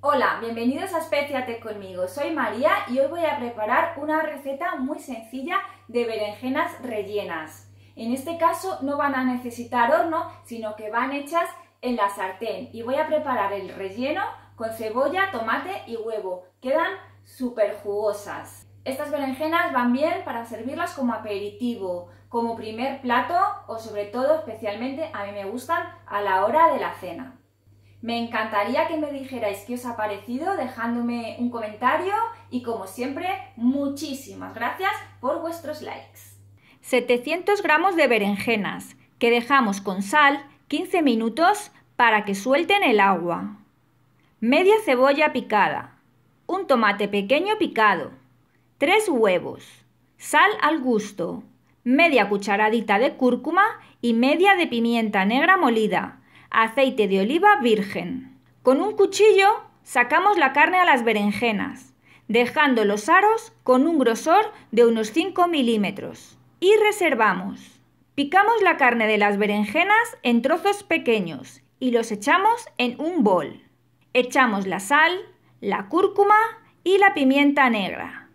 Hola, bienvenidos a Especiate conmigo. Soy María y hoy voy a preparar una receta muy sencilla de berenjenas rellenas. En este caso no van a necesitar horno, sino que van hechas en la sartén. Y voy a preparar el relleno con cebolla, tomate y huevo. Quedan súper jugosas. Estas berenjenas van bien para servirlas como aperitivo, como primer plato o sobre todo especialmente a mí me gustan a la hora de la cena. Me encantaría que me dijerais qué os ha parecido dejándome un comentario y como siempre, muchísimas gracias por vuestros likes. 700 gramos de berenjenas que dejamos con sal 15 minutos para que suelten el agua. Media cebolla picada. Un tomate pequeño picado. 3 huevos. Sal al gusto. Media cucharadita de cúrcuma y media de pimienta negra molida aceite de oliva virgen. Con un cuchillo sacamos la carne a las berenjenas, dejando los aros con un grosor de unos 5 milímetros y reservamos. Picamos la carne de las berenjenas en trozos pequeños y los echamos en un bol. Echamos la sal, la cúrcuma y la pimienta negra.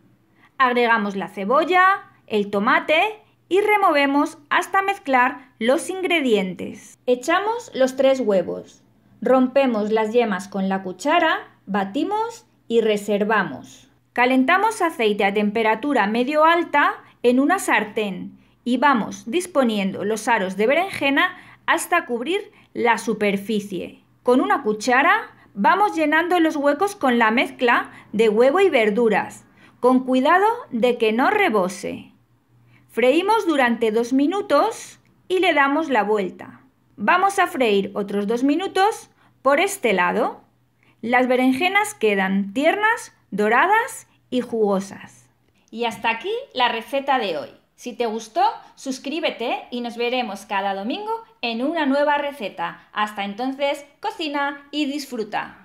Agregamos la cebolla, el tomate y removemos hasta mezclar los ingredientes. Echamos los tres huevos, rompemos las yemas con la cuchara, batimos y reservamos. Calentamos aceite a temperatura medio alta en una sartén y vamos disponiendo los aros de berenjena hasta cubrir la superficie. Con una cuchara vamos llenando los huecos con la mezcla de huevo y verduras, con cuidado de que no rebose. Freímos durante 2 minutos y le damos la vuelta. Vamos a freír otros 2 minutos por este lado. Las berenjenas quedan tiernas, doradas y jugosas. Y hasta aquí la receta de hoy. Si te gustó, suscríbete y nos veremos cada domingo en una nueva receta. Hasta entonces, cocina y disfruta.